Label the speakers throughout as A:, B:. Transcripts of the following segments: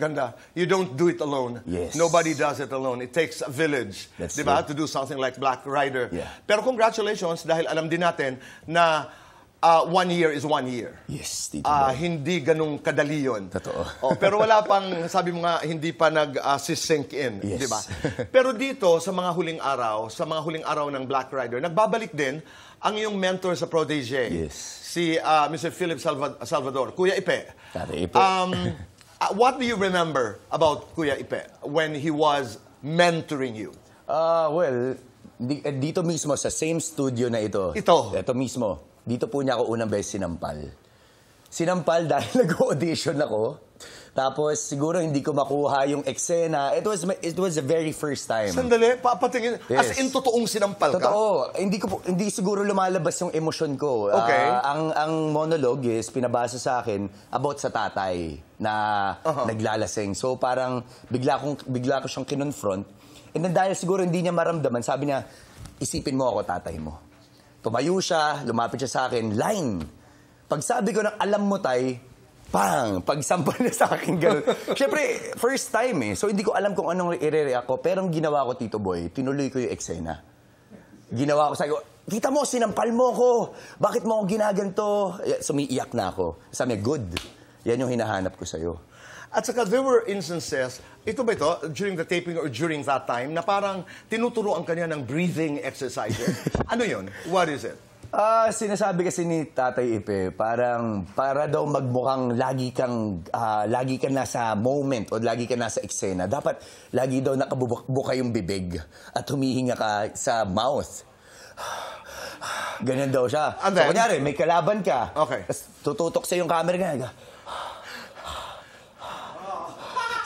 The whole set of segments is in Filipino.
A: Ganda. You don't do it alone. Yes. Nobody does it alone. It takes a village, That's di ba, to do something like Black Rider. Yeah. Pero congratulations dahil alam din natin na uh, one year is one year. Yes, Tito uh, Hindi ganung kadali yun. Totoo. oh, pero wala pang, sabi mo nga, hindi pa nag-sink ah, uh, in. Yes. Di diba? Pero dito, sa mga huling araw, sa mga huling araw ng Black Rider, nagbabalik din ang iyong mentor sa protege. Yes. Si uh, Mr. Philip Salvador, Kuya Ipe. Tari Ipe. Um, Uh,
B: what do you remember about Kuya Ipe when he was mentoring you? Ah, well, di- eh, dito mismo sa same studio na ito. Ito? Ito mismo. Dito po niya ako unang beses sinampal sinampal dahil nag-audition ako. Tapos siguro hindi ko makuha yung eksena. It was it was the very first time. Sandali, papatingin. Yes. As in totoong sinampal ka? Totoo. Hindi ko hindi siguro lumalabas yung emosyon ko. Ah, Okay. ang ang monologue is pinabasa sa akin about sa tatay na Aha. Uh-huh. naglalasing. So parang bigla kong bigla ko siyang kinonfront. And then dahil siguro hindi niya maramdaman, sabi niya, isipin mo ako tatay mo. Tumayo siya, lumapit siya sa akin, line. Pag sabi ko ng alam mo tay, pang, pagsampal na sa akin ganun. Siyempre, first time eh. So, hindi ko alam kung anong i-react ko. Pero ang ginawa ko, Tito Boy, tinuloy ko yung eksena. Ginawa ko, sabi ko, kita mo, sinampal mo ko. Bakit mo ako ginaganto? Sumiiyak na ako. Sabi good. Yan yung hinahanap ko sa'yo.
A: At saka there were instances, ito ba ito, during the taping or during that time, na parang tinuturo ang kanya ng breathing exercises. ano yun? What is it?
B: Ah, sinasabi kasi ni Tatay Ipe, parang para daw magmukhang lagi kang ah, lagi ka nasa moment o lagi ka nasa eksena. Dapat lagi daw nakabubukbuka yung bibig at humihinga ka sa mouth. Ganyan daw siya. And then? kunyari, may kalaban ka. Okay. tututok sa yung camera ganyan.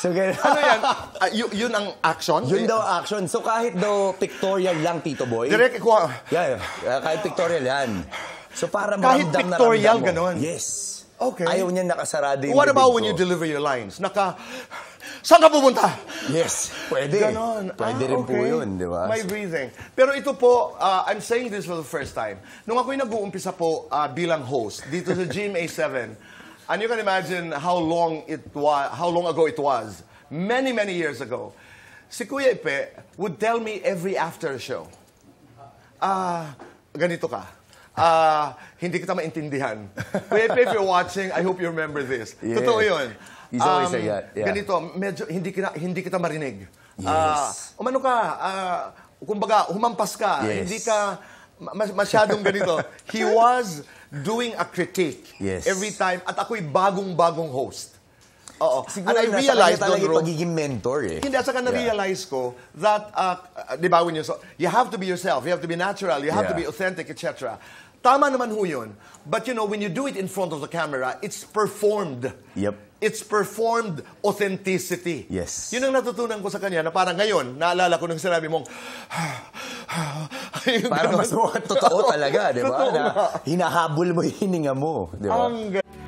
B: So, ganun. ano yan? Uh, ah, yun, yun ang action? Yun daw action. So, kahit daw pictorial lang, Tito Boy. Direct ikuha. Yeah, yeah. Ah, kahit pictorial yan. So, para kahit ramdam pictorial, na ramdam mo. Ganun. Yes. Okay. Ayaw niya nakasarado yung What about when ko. you
A: deliver your lines? Naka...
B: Saan ka pupunta?
A: Yes, pwede. Ganon. Pwede ah, rin okay. po yun, di ba? My breathing. Pero ito po, uh, I'm saying this for the first time. Nung ako'y nag-uumpisa po uh, bilang host dito sa GMA7, And you can imagine how long it was, how long ago it was. Many, many years ago. Si Kuya Ipe would tell me every after show, ah, uh, ganito ka. Ah, uh, hindi kita maintindihan. Kuya Ipe, if you're watching, I hope you remember this. Yes. Totoo yun. He's um, always say that. Yeah. Ganito, medyo hindi kita, hindi kita marinig. Ah, yes. Uh, umano ka, uh, kumbaga, humampas ka. Yes. Hindi ka, mas, masyadong ganito. He was doing a critique yes. every time. At ako'y bagong-bagong host. Oo. Siguro, And I realized, Don Ro,
B: pagiging mentor eh. Hindi, saka na-realize
A: yeah. ko that, uh, di ba, when you, so, you have to be yourself, you have to be natural, you have yeah. to be authentic, etc. Tama naman ho yun. But you know, when you do it in front of the camera, it's performed. Yep. It's performed authenticity. Yes. Yun ang natutunan ko sa kanya na parang ngayon, naalala ko nang sinabi mong, yung Para mas mukhang totoo talaga, di ba? Na
B: hinahabol mo yung hininga mo, di ba?
A: Ang